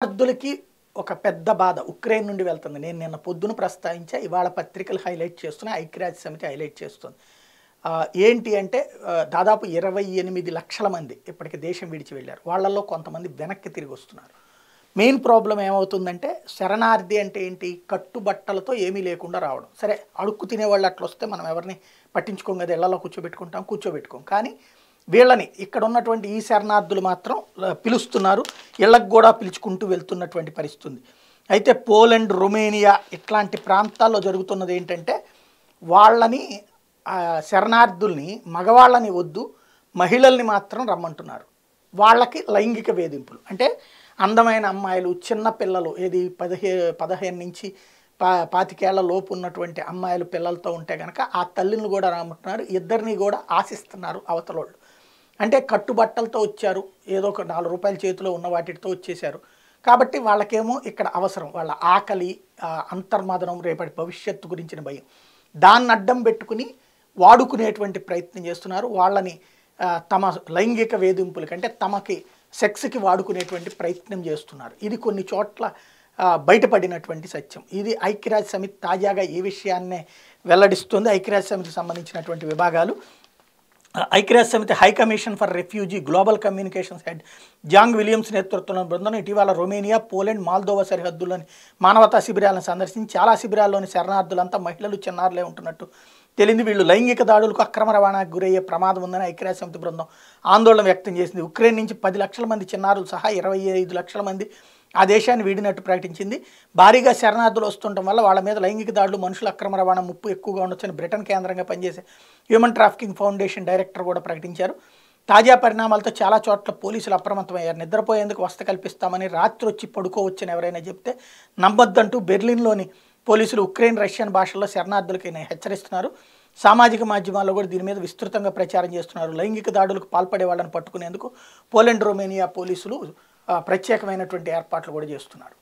విద్యార్థులకి ఒక పెద్ద బాధ ఉక్రెయిన్ నుండి వెళ్తుంది నేను నిన్న పొద్దున ప్రస్తావించా ఇవాళ పత్రికలు హైలైట్ చేస్తున్నాయి ఐక్యరాజ్య సమితి హైలైట్ చేస్తుంది ఏంటి అంటే దాదాపు ఇరవై ఎనిమిది లక్షల మంది ఇప్పటికి దేశం విడిచి వెళ్ళారు వాళ్ళల్లో కొంతమంది వెనక్కి తిరిగి వస్తున్నారు మెయిన్ ప్రాబ్లం ఏమవుతుందంటే శరణార్థి అంటే ఏంటి కట్టుబట్టలతో ఏమీ లేకుండా రావడం సరే అడుక్కు తినేవాళ్ళు అట్లా వస్తే మనం ఎవరిని పట్టించుకోం కదా ఇళ్లలో కూర్చోబెట్టుకుంటాం కూర్చోబెట్టుకోం కానీ వీళ్ళని ఇక్కడ ఉన్నటువంటి ఈ శరణార్థులు మాత్రం పిలుస్తున్నారు ఇళ్ళకు కూడా పిలుచుకుంటూ వెళ్తున్నటువంటి పరిస్థితుంది అయితే పోలండ్ రొమేనియా ఇట్లాంటి ప్రాంతాల్లో జరుగుతున్నది ఏంటంటే వాళ్ళని శరణార్థుల్ని మగవాళ్ళని వద్దు మహిళల్ని మాత్రం రమ్మంటున్నారు వాళ్ళకి లైంగిక వేధింపులు అంటే అందమైన అమ్మాయిలు చిన్న పిల్లలు ఏది పదిహే పదిహేను నుంచి పా పాతికేళ్ల లోపు ఉన్నటువంటి అమ్మాయిలు పిల్లలతో ఉంటే కనుక ఆ తల్లిని కూడా రమ్మంటున్నారు ఇద్దరిని కూడా ఆశిస్తున్నారు అవతలోళ్ళు అంటే కట్టుబట్టలతో వచ్చారు ఏదో ఒక నాలుగు రూపాయల చేతిలో ఉన్న వాటితో వచ్చేసారు కాబట్టి వాళ్ళకేమో ఇక్కడ అవసరం వాళ్ళ ఆకలి అంతర్మదనం రేపటి భవిష్యత్తు గురించిన భయం దాన్ని అడ్డం పెట్టుకుని వాడుకునేటువంటి ప్రయత్నం చేస్తున్నారు వాళ్ళని తమ లైంగిక వేధింపులకి అంటే తమకి సెక్స్కి వాడుకునేటువంటి ప్రయత్నం చేస్తున్నారు ఇది కొన్ని చోట్ల బయటపడినటువంటి సత్యం ఇది ఐక్యరాజ్య సమితి తాజాగా ఏ విషయాన్నే వెల్లడిస్తుంది ఐక్యరాజ్య సమితికి సంబంధించినటువంటి విభాగాలు ఐక్యరాజ్య సమితి high commission for refugee global communications head జాంగ్ విలియమ్స్ నేతృత్వంలో బృందం ఇటీవల రొమేనియా పోలాండ్ మాల్దోవా సరిహద్దుల్లోని మానవతా శిబిరాలను సందర్శించి చాలా శిబిరాల్లోని శరణార్థులంతా మహిళలు చిన్నారులే ఉంటున్నట్టు తెలియదు వీళ్ళు లైంగిక దాడులకు అక్రమ రవాణాకు గురయ్యే ప్రమాదం ఉందని ఐక్యరాజ్య సమితి బృందం ఆందోళన వ్యక్తం చేసింది ఉక్రెయిన్ నుంచి పది లక్షల మంది చిన్నారులు సహా ఇరవై ఐదు లక్షల మంది ఆ దేశాన్ని వీడినట్టు ప్రకటించింది భారీగా శరణార్థులు వస్తుండటం వల్ల వాళ్ళ మీద లైంగిక దాడులు మనుషుల అక్రమ రవాణా ముప్పు ఎక్కువగా ఉండొచ్చని బ్రిటన్ కేంద్రంగా పనిచేసే హ్యూమన్ ట్రాఫికింగ్ ఫౌండేషన్ డైరెక్టర్ కూడా ప్రకటించారు తాజా పరిణామాలతో చాలా చోట్ల పోలీసులు అప్రమత్తమయ్యారు నిద్రపోయేందుకు వస్త కల్పిస్తామని రాత్రి వచ్చి పడుకోవచ్చని ఎవరైనా చెప్తే నమ్మొద్దంటూ బెర్లిన్లోని పోలీసులు ఉక్రెయిన్ రష్యన్ భాషల్లో శరణార్థులకి హెచ్చరిస్తున్నారు సామాజిక మాధ్యమాల్లో కూడా దీని మీద విస్తృతంగా ప్రచారం చేస్తున్నారు లైంగిక దాడులకు పాల్పడే వాళ్ళని పట్టుకునేందుకు పోలెండ్ రొమేనియా పోలీసులు ప్రత్యేకమైనటువంటి ఏర్పాట్లు కూడా చేస్తున్నారు